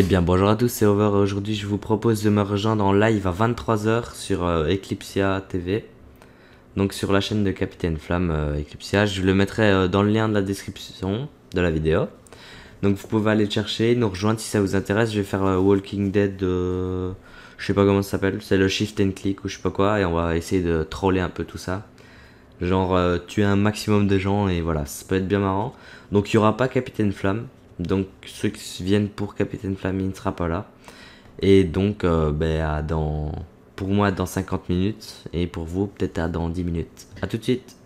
Eh bien bonjour à tous, c'est Over. Aujourd'hui je vous propose de me rejoindre en live à 23h sur euh, TV. Donc sur la chaîne de Capitaine Flamme euh, Eclipseia, Je le mettrai euh, dans le lien de la description de la vidéo. Donc vous pouvez aller chercher, nous rejoindre si ça vous intéresse. Je vais faire euh, Walking Dead, je sais pas comment ça s'appelle, c'est le Shift and Click ou je sais pas quoi. Et on va essayer de troller un peu tout ça. Genre tuer un maximum de gens et voilà, ça peut être bien marrant. Donc il n'y aura pas Capitaine Flamme donc ceux qui viennent pour Capitaine Flamin' ne sera pas là. Et donc, euh, ben, dans, pour moi, dans 50 minutes. Et pour vous, peut-être dans 10 minutes. A tout de suite